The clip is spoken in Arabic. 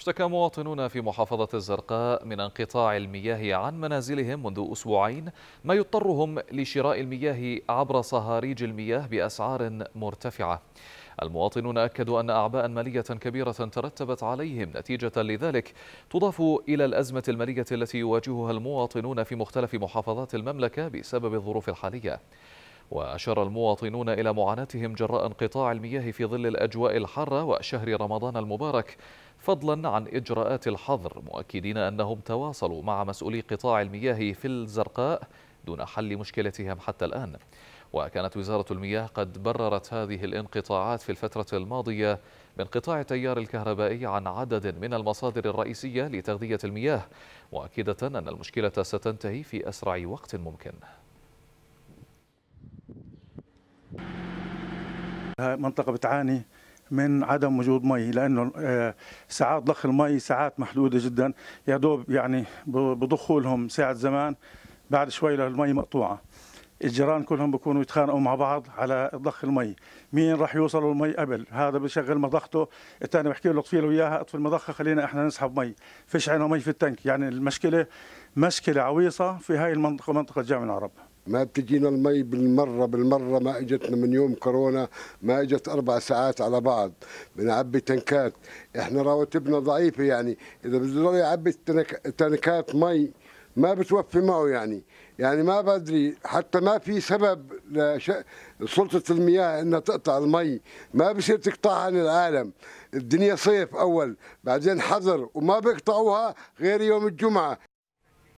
اشتكى مواطنون في محافظة الزرقاء من انقطاع المياه عن منازلهم منذ أسبوعين ما يضطرهم لشراء المياه عبر صهاريج المياه بأسعار مرتفعة المواطنون أكدوا أن أعباء مالية كبيرة ترتبت عليهم نتيجة لذلك تضاف إلى الأزمة المالية التي يواجهها المواطنون في مختلف محافظات المملكة بسبب الظروف الحالية وأشار المواطنون إلى معاناتهم جراء انقطاع المياه في ظل الأجواء الحارة وشهر رمضان المبارك فضلا عن إجراءات الحظر مؤكدين أنهم تواصلوا مع مسؤولي قطاع المياه في الزرقاء دون حل مشكلتهم حتى الآن وكانت وزارة المياه قد بررت هذه الانقطاعات في الفترة الماضية بانقطاع التيار الكهربائي عن عدد من المصادر الرئيسية لتغذية المياه مؤكدة أن المشكلة ستنتهي في أسرع وقت ممكن المنطقة آه، بتعاني من عدم وجود مي لانه آه، ساعات ضخ المي ساعات محدوده جدا يا دوب يعني بضخوا لهم ساعه زمان بعد شوي المي مقطوعه الجيران كلهم بكونوا يتخانقوا مع بعض على ضخ المي مين راح يوصلوا المي قبل هذا بشغل مضخته الثاني بحكي له اطفي له اياها اطفي المضخه خلينا احنا نسحب مي فيش عنا مي في التنك يعني المشكله مشكله عويصه في هاي المنطقه منطقه جامع العرب ما بتجينا المي بالمرة بالمرة ما اجتنا من يوم كورونا ما اجت أربع ساعات على بعض بنعبي تنكات احنا رواتبنا ضعيفة يعني إذا بده يعبي تنكات مي ما بتوفي معه يعني يعني ما بدري حتى ما في سبب لسلطة المياه انها تقطع المي ما بصير تقطعها عن العالم الدنيا صيف اول بعدين حظر وما بيقطعوها غير يوم الجمعة